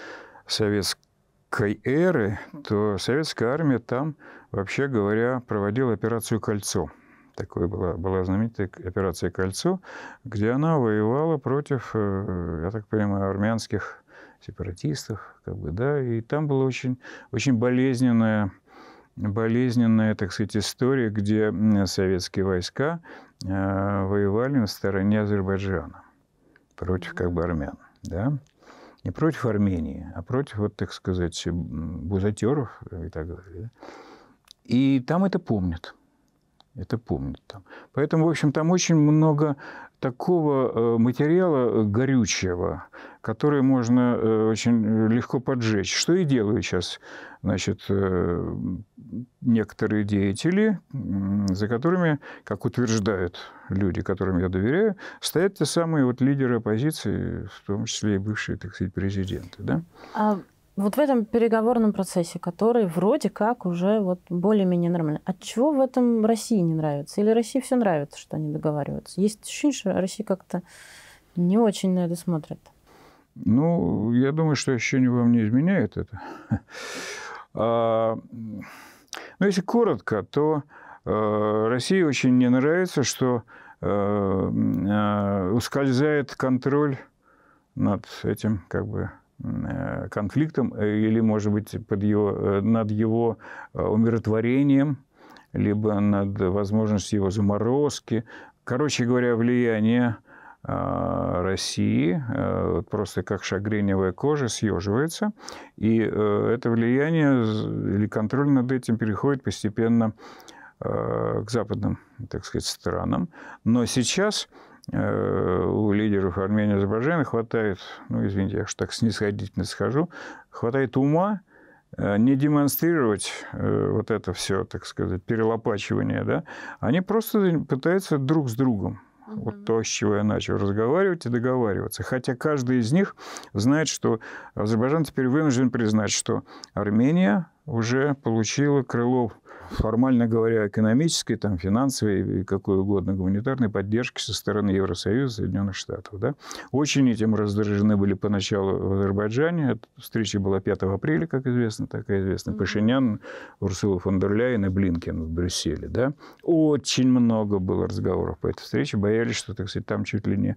B: советской эры, то советская армия там, вообще говоря, проводила операцию «Кольцо» такой была, была знаменитая операция «Кольцо», где она воевала против, э, я так понимаю, армянских сепаратистов, как бы, да, и там была очень, очень болезненная, болезненная, так сказать, история, где советские войска э, воевали на стороне Азербайджана против, как бы, армян, да, не против Армении, а против, вот, так сказать, бузатеров и так далее. И там это помнят. Это помнят там. Поэтому, в общем, там очень много такого э, материала э, горючего, который можно э, очень легко поджечь. Что и делают сейчас значит, некоторые деятели, за которыми, как утверждают люди, которым я доверяю, стоят те самые вот лидеры оппозиции, в том числе и бывшие, так сказать, президенты. Да?
A: А вот в этом переговорном процессе, который вроде как уже вот более-менее нормально, от чего в этом России не нравится? Или России все нравится, что они договариваются? Есть ощущение, что Россия как-то не очень на это смотрит.
B: Ну, я думаю, что ощущение вам не изменяет это. *laughs* А, ну, если коротко, то э, России очень не нравится, что э, э, ускользает контроль над этим как бы Э, конфликтом э, или, может быть, под его, э, над его умиротворением, либо над возможностью его заморозки. Короче говоря, влияние России просто как шагреневая кожа съеживается, и это влияние или контроль над этим переходит постепенно к западным, так сказать, странам. Но сейчас Э, у лидеров Армении и Азербайджана хватает, ну, извините, я уж так снисходительно схожу, хватает ума э, не демонстрировать э, вот это все, так сказать, перелопачивание, да, они просто пытаются друг с другом Угу. Вот то, с чего я начал разговаривать и договариваться. Хотя каждый из них знает, что Азербайджан теперь вынужден признать, что Армения уже получила крыло, формально говоря, экономической, там, финансовой и какой угодно гуманитарной поддержки со стороны Евросоюза, Соединенных Штатов. Да? Очень этим раздражены были поначалу в Азербайджане. Эта встреча была 5 апреля, как известно, такая известна. mm Пашинян, Урсула фон дер Ляйен и Блинкен в Брюсселе. Да? Очень много было разговоров по этой встрече. Боялись, что, так сказать, там чуть ли не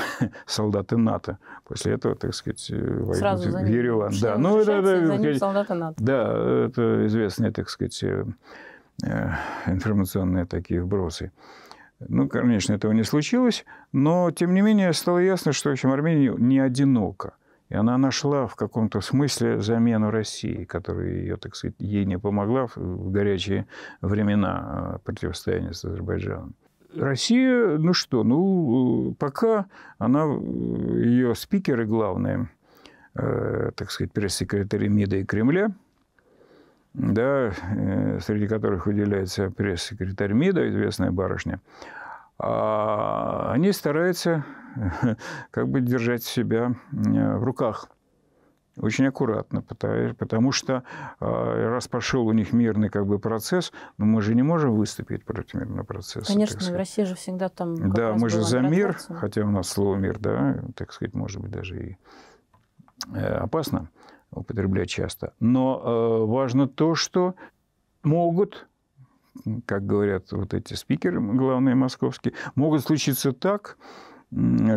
B: *laughs* солдаты НАТО. После этого, так сказать, э, Сразу в Ереван. Да, ну, это, это, солдаты НАТО. да, это известные, так сказать, э, э, информационные такие вбросы. Ну, конечно, этого не случилось, но, тем не менее, стало ясно, что, в общем, Армения не одинока. И она нашла в каком-то смысле замену России, которая ее, так сказать, ей не помогла в горячие времена противостояния с Азербайджаном. Россия, ну что, ну э, пока она, э, ее спикеры главные, э, так сказать, пресс-секретари МИДа и Кремля, да, э, среди которых выделяется пресс-секретарь МИДа, известная барышня, а они стараются *laughs* как бы держать себя э, в руках очень аккуратно, потому, потому что а, раз пошел у них мирный как бы процесс, но ну, мы же не можем выступить против мирного процесса. Конечно, в
A: России же всегда там.
B: Да, мы же за мир, хотя у нас слово мир, да, так сказать, может быть даже и э, опасно употреблять часто. Но э, важно то, что могут как говорят вот эти спикеры главные московские, могут случиться так,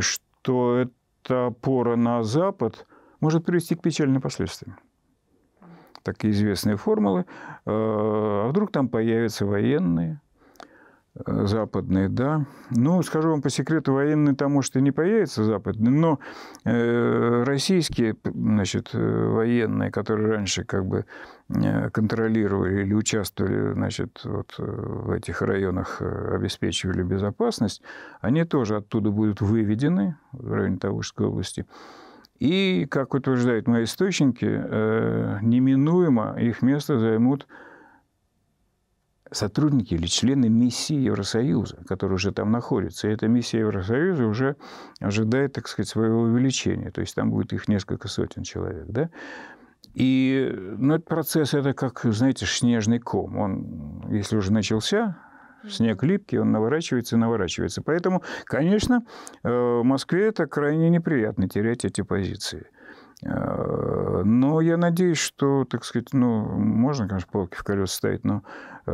B: что эта опора на Запад – может привести к печальным последствиям. Такие известные формулы. Э, а вдруг там появятся военные, э, западные, да. Ну, скажу вам по секрету, военные там, может, и не появятся западные, но э, российские, значит, военные, которые раньше как бы контролировали или участвовали, значит, вот в этих районах, обеспечивали безопасность, они тоже оттуда будут выведены в районе Тавушской области. И, как утверждают мои источники, э, неминуемо их место займут сотрудники или члены миссии Евросоюза, которые уже там находятся. И эта миссия Евросоюза уже ожидает, так сказать, своего увеличения. То есть там будет их несколько сотен человек. Да? И ну, этот процесс, это как, знаете, снежный ком. Он, если уже начался, Снег липкий, он наворачивается и наворачивается. Поэтому, конечно, э, в Москве это крайне неприятно терять эти позиции. Э, но я надеюсь, что, так сказать, ну, можно, конечно, полки в колеса ставить, но, э,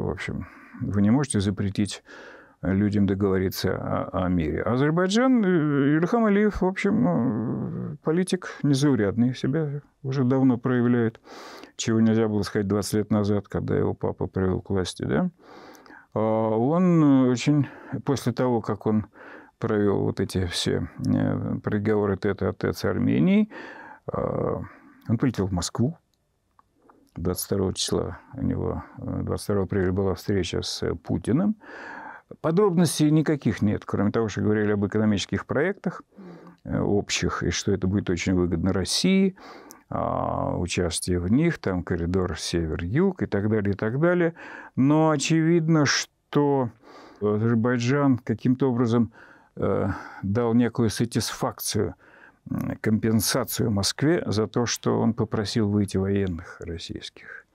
B: в общем, вы не можете запретить людям договориться о, о мире. Азербайджан, Ильхам Алиев, в общем, ну, политик незаурядный, себя уже давно проявляет, чего нельзя было сказать 20 лет назад, когда его папа привел к власти, да? А, он э, очень, после того, как он провел вот эти все э, приговоры тет отец тет он полетел в Москву. 22 числа у него, 22 э, апреля была встреча с Путиным. Подробностей никаких нет, кроме того, что говорили об экономических проектах общих, и что это будет очень выгодно России – а, участие в них, там коридор север-юг и так далее, и так далее. Но очевидно, что Азербайджан каким-то образом э, дал некую сатисфакцию, компенсацию Москве за то, что он попросил выйти военных российских.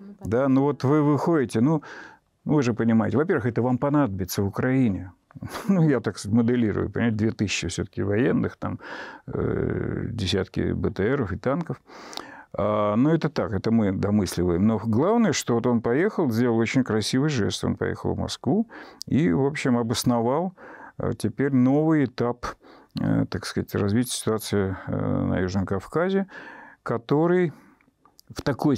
B: Ну, да, ну вот вы выходите, ну, вы же понимаете, во-первых, это вам понадобится в Украине. *laughs* ну, я так моделирую, понимаете, 2000 все-таки военных, там э, десятки БТРов и танков. А, но ну, это так, это мы домысливаем. Но главное, что вот он поехал, сделал очень красивый жест. Он поехал в Москву и, в общем, обосновал э, теперь новый этап, э, так сказать, развития ситуации э, на Южном Кавказе, который в такой,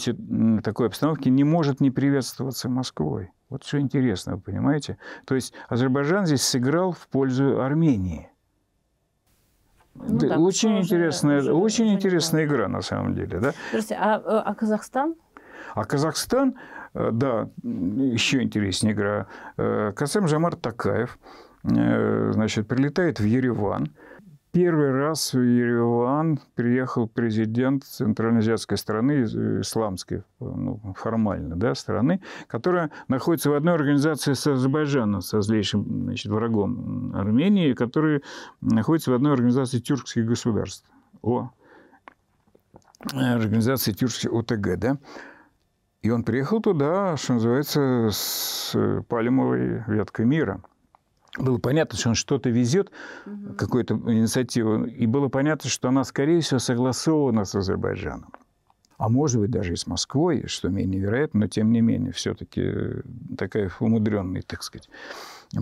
B: такой обстановке не может не приветствоваться Москвой. Вот что интересно, вы понимаете? То есть Азербайджан здесь сыграл в пользу Армении. Ну, да, да, очень интересная, уже, очень интересная игра на самом деле, да? а, э, а Казахстан? А Казахстан, э, да, еще интереснее игра. Э, Касем Жамар Такаев, значит, прилетает в Ереван. Первый раз в Ереван приехал президент центральноазиатской страны, э, исламской ну, формально, да, страны, которая находится в одной организации с Азербайджаном, со злейшим значит, врагом Армении, которая находится в одной организации тюркских государств. О, э, организации тюркских ОТГ, да. И он приехал туда, что называется, с э, пальмовой веткой мира – было понятно, что он что-то везет, угу. какую-то инициативу, и было понятно, что она, скорее всего, согласована с Азербайджаном. А может быть, даже и с Москвой, что менее невероятно, но тем не менее, все-таки э, такая умудренная, так сказать,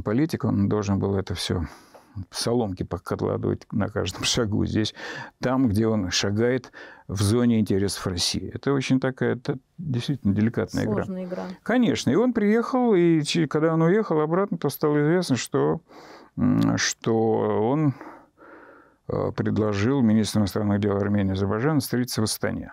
B: политик, он должен был это все соломки подкладывать на каждом *laughs* шагу здесь, там, где он шагает в зоне интересов России. Это очень такая, это действительно деликатная Сложная игра. игра. Конечно. И он приехал, и когда он уехал обратно, то стало известно, что, что он э, предложил министру иностранных дел Армении и Азербайджана встретиться в Астане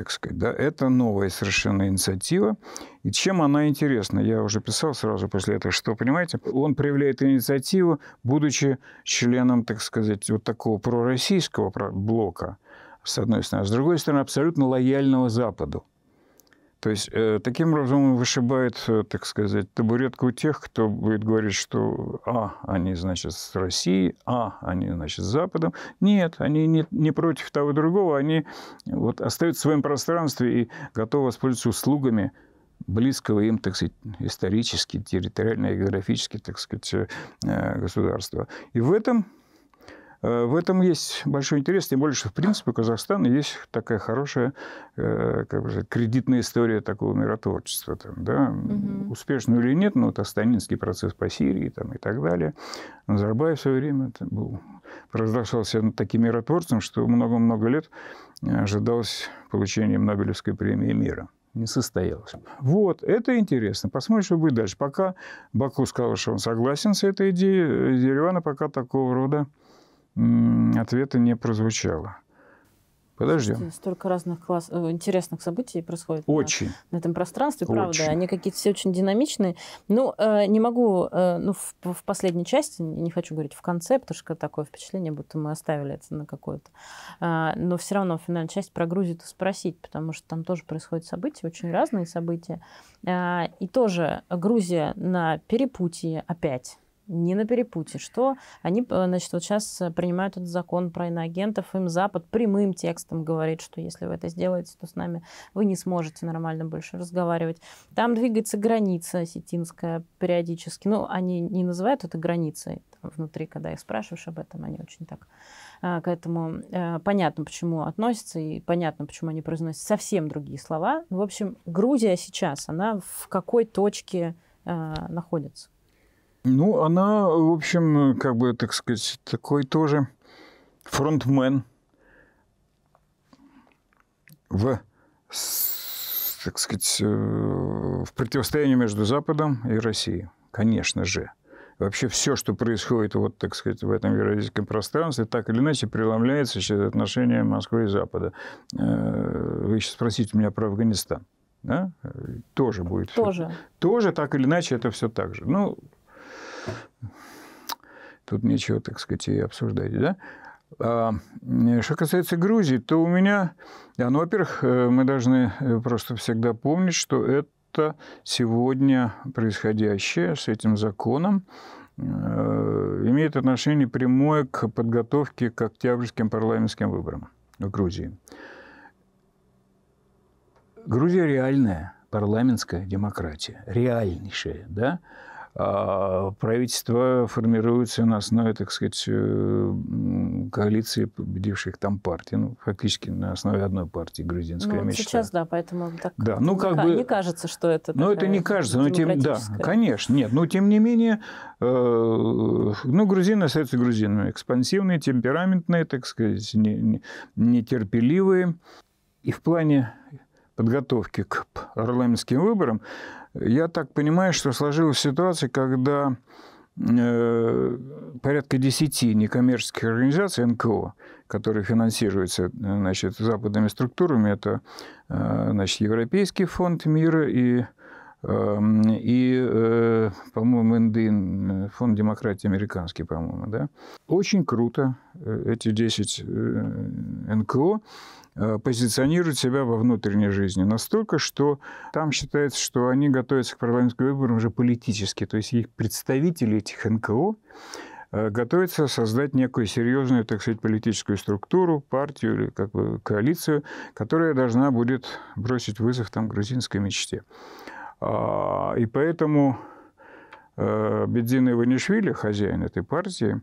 B: так сказать. Да? Это новая совершенно инициатива. И чем она интересна? Я уже писал сразу после этого, что, понимаете, он проявляет инициативу, будучи членом, так сказать, вот такого пророссийского блока, с одной стороны, а с другой стороны, абсолютно лояльного Западу. То есть э, таким образом он вышибает, э, так сказать, табуретку тех, кто будет говорить, что а, они, значит, с Россией, а, они, значит, с Западом. Нет, они не, не против того и другого, они вот остаются в своем пространстве и готовы воспользоваться услугами близкого им, так сказать, исторически, территориально и географически, так сказать, э, государства. И в этом Э, в этом есть большой интерес, тем более, что, в принципе, у Казахстана есть такая хорошая э, как бы, кредитная история такого миротворчества. Там, да? угу. Успешно или нет, но ну, это Станинский процесс по Сирии там, и так далее. Назарбаев в свое время был, разрушался таким миротворцем, что много-много лет э, ожидалось получением Нобелевской премии мира не состоялось. Вот, это интересно. Посмотрим, что будет дальше. Пока Баку сказал, что он согласен с этой идеей, Еревана пока такого рода ответа не прозвучало.
A: Подождем. столько разных класс... Э, интересных событий происходит очень. На, на этом пространстве, очень. правда. Они какие-то все очень динамичные. Ну, э, не могу, э, ну, в, в последней части, не хочу говорить в конце, потому что такое впечатление, будто мы оставили это на какое-то. Э, но все равно в финальной части про Грузию спросить, потому что там тоже происходят события, очень разные события. Э, и тоже Грузия на перепутье опять не на перепуте, что они, э, значит, вот сейчас э, принимают этот закон про иноагентов, им Запад прямым текстом говорит, что если вы это сделаете, то с нами вы не сможете нормально больше разговаривать. Там двигается граница осетинская периодически, ну, они не называют это границей, там, внутри, когда их спрашиваешь об этом, они очень так э, к этому понятно, почему относятся, и понятно, почему они произносят совсем другие слова. В общем, Грузия сейчас, она в какой точке находится?
B: Ну, она, в общем, как бы, так сказать, такой тоже фронтмен в, так сказать, э, в противостоянии между Западом и Россией, конечно же. Вообще все, что происходит, вот, так сказать, в этом евразийском пространстве, так или иначе преломляется через отношения Москвы и Запада. Э, вы сейчас спросите меня про Афганистан. Да? Тоже будет. Тоже. Все. Тоже, так или иначе, это все так же. Ну, Тут нечего, так сказать, и обсуждать, да? А, что касается Грузии, то у меня... А, ну, во-первых, э, мы должны э, просто всегда помнить, что это сегодня происходящее с этим законом э, имеет отношение прямое к подготовке к октябрьским парламентским выборам в Грузии. Грузия реальная парламентская демократия, реальнейшая, да? А, правительство формируется на основе, так сказать, э, коалиции победивших там партий. Ну, фактически на основе одной партии грузинской. Ну, вот сейчас,
A: да, поэтому так да.
B: ну, как не, бы, не
A: кажется, что это Ну, это не кажется, но тем, да,
B: конечно, нет. Но, тем не менее, э, ну, грузины остаются грузинами. Экспансивные, темпераментные, так сказать, не, не, нетерпеливые. И в плане подготовки к парламентским выборам я так понимаю, что сложилась ситуация, когда э, порядка 10 некоммерческих организаций НКО, которые финансируются значит, западными структурами. Это э, значит, Европейский фонд мира и, эм, и э, по-моему, НДИН, фонд демократии американский, по-моему. Да? Очень круто эти 10 НКО. Э, позиционируют себя во внутренней жизни настолько, что там считается, что они готовятся к парламентским выборам уже политически. То есть их представители этих НКО э, готовятся создать некую серьезную, так сказать, политическую структуру, партию или как бы коалицию, которая должна будет бросить вызов там грузинской мечте. А, и поэтому э, Бедзин Иванишвили, хозяин этой партии,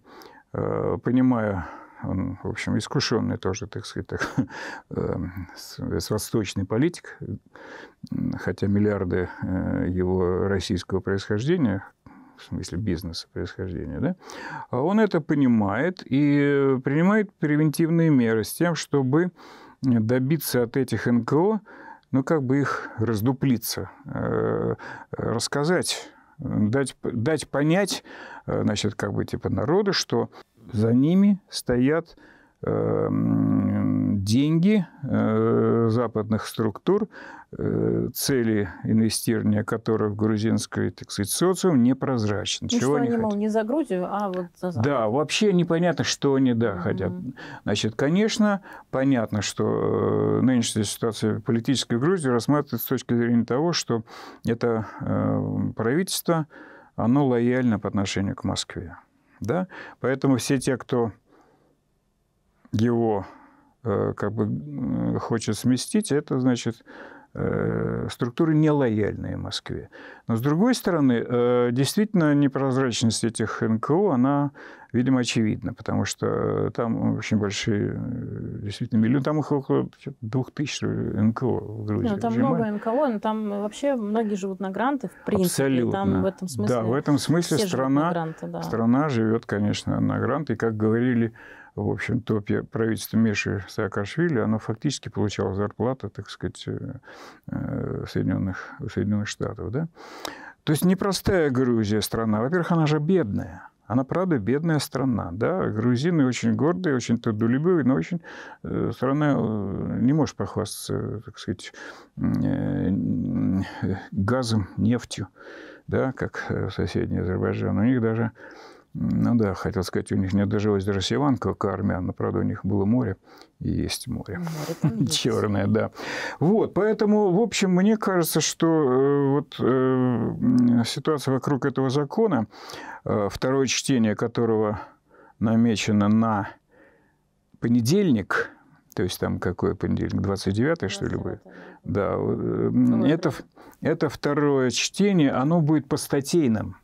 B: понимая он, в общем, искушенный тоже, так сказать, так, *laughs* эм, с восточный политик, хотя миллиарды э, его российского происхождения, в смысле бизнеса происхождения, да, он это понимает и принимает превентивные меры с тем, чтобы добиться от этих НКО, ну, как бы их раздуплиться, э, рассказать дать, дать понять, э, значит, как бы типа народу, что за ними стоят эм, деньги э, западных структур, э, цели инвестирования которых в грузинской, так сказать, социум непрозрачны. Ну, чего что они, они
A: мол, не за Грузию, а вот за Запад.
B: Да, вообще непонятно, что они, да, mm-hmm. Значит, конечно, понятно, что э, нынешняя ситуация политической Грузии рассматривается с точки зрения того, что это правительство, оно лояльно по отношению к Москве. Да? Поэтому все те, кто его э, как бы хочет сместить, это значит э, структуры нелояльные Москве. Но с другой стороны, э, действительно непрозрачность этих НКО, она видимо, очевидно, потому что э, там очень большие, э, действительно, миллион, там их около двух тысяч НКО в Грузии. Ну, там Жима... много
A: НКО, но там вообще многие живут на гранты, в принципе. Абсолютно. Там в этом смысле да, в этом смысле страна, гранты, да.
B: страна живет, конечно, на гранты. И, как говорили, в общем-то, правительство Меши Саакашвили, оно фактически получало зарплату, так сказать, э, Соединенных, Соединенных Штатов, да? То есть непростая Грузия страна. Во-первых, она же бедная. Она, правда, бедная страна. Да? Грузины очень гордые, очень трудолюбивые, но очень э, страна э, не может похвастаться, так сказать, э, газом, нефтью, да, как соседний Азербайджан. У них даже ну да, хотел сказать, у них не дожилось даже Севанка к армян, но, правда, у них было море и есть море. море *laughs* Черное, да. Вот, поэтому, в общем, мне кажется, что э, вот э, ситуация вокруг этого закона, э, второе чтение которого намечено на понедельник, то есть там какой понедельник, 29 что ли будет? Да, э, ну, это, это второе чтение, оно будет по статейным.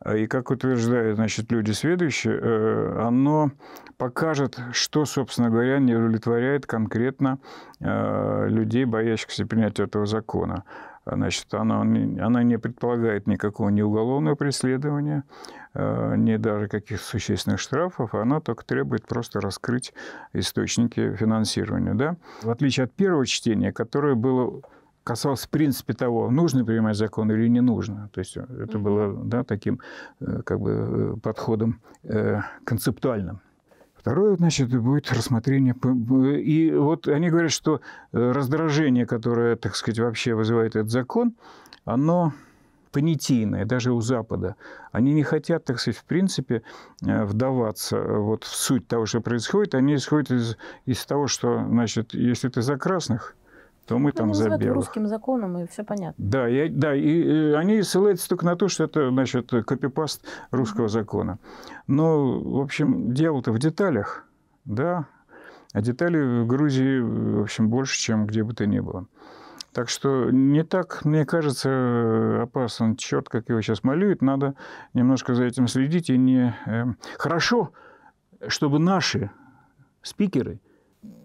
B: А, и как утверждают значит, люди следующие, э, оно покажет, что, собственно говоря, не удовлетворяет конкретно э, людей, боящихся принятия этого закона. А, значит, она, она не предполагает никакого ни уголовного преследования, э, ни даже каких существенных штрафов. Она только требует просто раскрыть источники финансирования. Да? В отличие от первого чтения, которое было касалось, в принципе, того, нужно принимать закон или не нужно. То есть э, это было да, таким э, как бы, э, подходом концептуальным. Второе, значит, будет рассмотрение. И вот они говорят, что раздражение, которое, так сказать, вообще вызывает этот закон, оно понятийное, даже у Запада. Они не хотят, так сказать, в принципе, вдаваться вот в суть того, что происходит. Они исходят из, из того, что, значит, если ты за красных, то мы ну, там за белых. русским
A: законом, и все понятно.
B: Да, я да, и, и э, они ссылаются только на то, что это, значит, копипаст русского закона. Но, в общем, дело-то в деталях, да, а деталей в Грузии, в общем, больше, чем где бы то ни было. Так что не так, мне кажется, опасен черт, как его сейчас молюют. Надо немножко за этим следить. И не... Эм, хорошо, чтобы наши спикеры –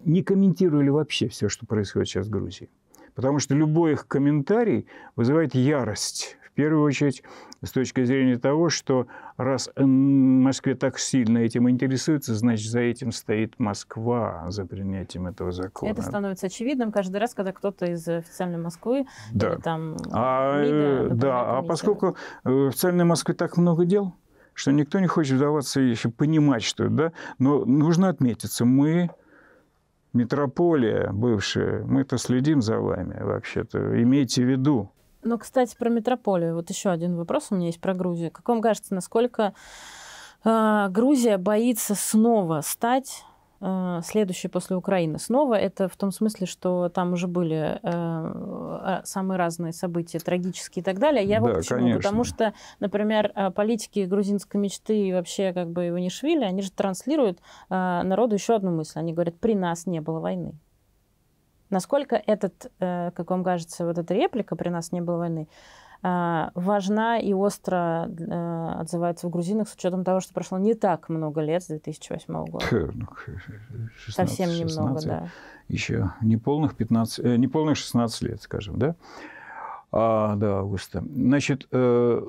B: не комментировали вообще все, что происходит сейчас в Грузии. Потому что любой их комментарий вызывает ярость. В первую очередь, с точки зрения того, что раз в Москве так сильно этим интересуется, значит, за этим стоит Москва, за принятием этого закона. Это становится
A: очевидным каждый раз, когда кто-то из официальной Москвы да. или там
B: а, МИДа, э, Да, а поскольку э, в официальной Москве так много дел, что никто не хочет вдаваться еще понимать, что это, да, но нужно отметиться, мы метрополия бывшая, мы-то следим за вами вообще-то, имейте в виду.
A: Ну, кстати, про метрополию. Вот еще один вопрос у меня есть про Грузию. Как вам кажется, насколько э, Грузия боится снова стать Э, следующий после Украины снова. Это в том смысле, что там уже были э, самые разные события, трагические и так далее. Я да, вот почему? Конечно. Потому что, например, э, политики грузинской мечты и вообще как бы его не Иванишвили, они же транслируют э, народу еще одну мысль. Они говорят, при нас не было войны. Насколько этот, э, как вам кажется, вот эта реплика «при нас не было войны», а, важна и остро а, отзывается в грузинах с учетом того, что прошло не так много лет с 2008 года.
B: 16, ну, Совсем немного, 16, да. Еще не полных 15, э, не полных 16 лет, скажем, да? А, да, августа. Значит, э,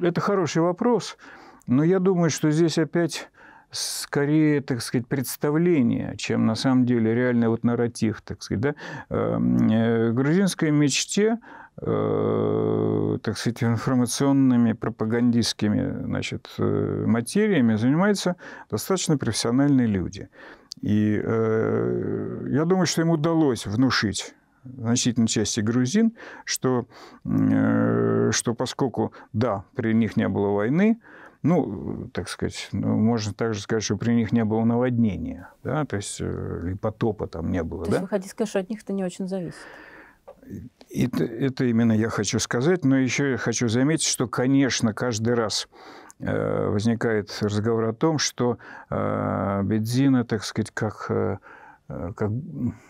B: это хороший вопрос, но я думаю, что здесь опять скорее, так сказать, представление, чем на самом деле реальный вот нарратив, так сказать. Да? Эм, э, грузинской мечте э, так сказать, информационными пропагандистскими значит, э, материями занимаются достаточно профессиональные люди. И я думаю, что им удалось внушить значительной части грузин, что, что поскольку, да, при них не было войны, ну, так сказать, ну, можно также сказать, что при них не было наводнения, да, то есть э, и потопа там не было. То да? есть вы
A: хотите сказать, что от них это не очень зависит?
B: Это, это именно я хочу сказать, но еще я хочу заметить, что, конечно, каждый раз э, возникает разговор о том, что э, бензина, так сказать, как, э, э как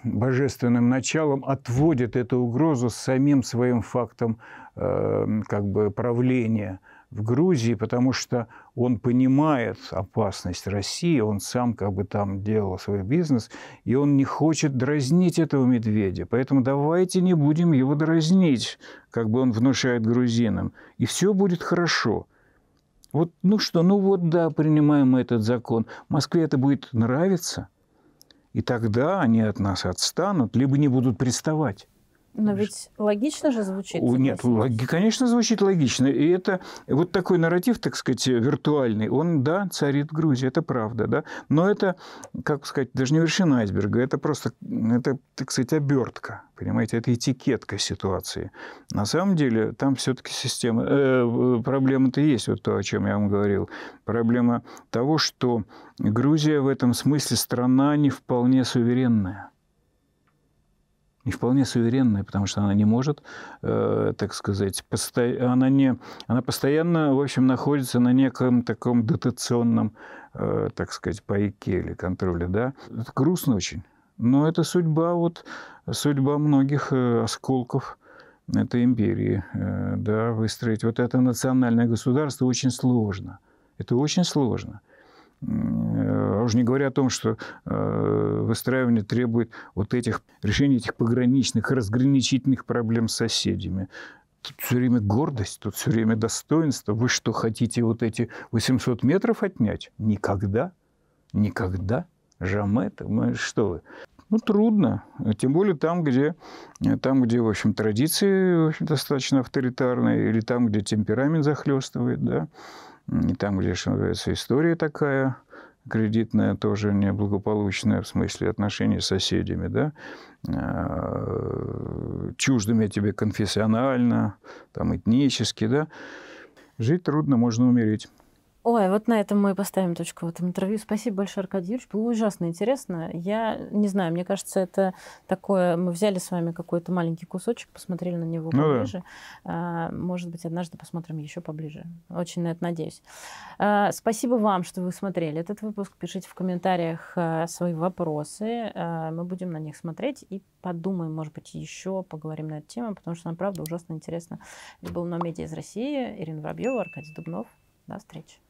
B: божественным началом отводит эту угрозу самим своим фактом э, как бы правления – в Грузии, потому что он понимает опасность России, он сам как бы там делал свой бизнес, и он не хочет дразнить этого медведя. Поэтому давайте не будем его дразнить, как бы он внушает грузинам, и все будет хорошо. Вот, ну что, ну вот да, принимаем мы этот закон. Москве это будет нравиться, и тогда они от нас отстанут, либо не будут приставать.
A: Но ну, ведь логично же звучит.
B: Нет, логи, конечно, звучит логично. И это вот такой нарратив, так сказать, виртуальный, он, да, царит в Грузии, это правда, да. Но это, как сказать, даже не вершина айсберга, это просто, это, так сказать, обертка, понимаете, это этикетка ситуации. На самом деле там все-таки система, э, проблема-то есть, вот то, о чем я вам говорил. Проблема того, что Грузия в этом смысле страна не вполне суверенная и вполне суверенная, потому что она не может, э, так сказать, посто... она, не... она постоянно, в общем, находится на неком таком дотационном, э, так сказать, пайке или контроле, да. Это грустно очень, но это судьба, вот, судьба многих э, осколков этой империи, э, да, выстроить. Вот это национальное государство очень сложно, это очень сложно Э, уже не говоря о том, что э, выстраивание требует вот этих решений этих пограничных, разграничительных проблем с соседями. Тут все время гордость, тут все время достоинство. Вы что, хотите вот эти 800 метров отнять? Никогда. Никогда. Жамет, что вы. Ну, трудно. Тем более там, где, там, где в общем, традиции в общем, достаточно авторитарные, или там, где темперамент захлестывает, да, и там, где, что называется, история такая – кредитная тоже неблагополучная в смысле отношений с соседями, да, а, чуждыми тебе конфессионально, там, этнически, да, жить трудно, можно умереть.
A: Ой, вот на этом мы поставим точку в этом интервью. Спасибо большое, Аркадий Юрьевич. Было ужасно интересно. Я не знаю, мне кажется, это такое... Мы взяли с вами какой-то маленький кусочек, посмотрели на него ну поближе. Да. Может быть, однажды посмотрим еще поближе. Очень на это надеюсь. А, спасибо вам, что вы смотрели этот выпуск. Пишите в комментариях а, свои вопросы. А, мы будем на них смотреть и подумаем, может быть, еще поговорим на эту тему, потому что нам, правда, ужасно интересно. Это был Медиа из России. Ирина Воробьева, Аркадий Дубнов. До встречи.